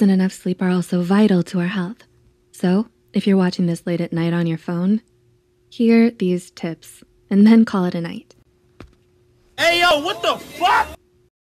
and enough sleep are also vital to our health. So if you're watching this late at night on your phone, hear these tips and then call it a night. Hey yo, what the fuck?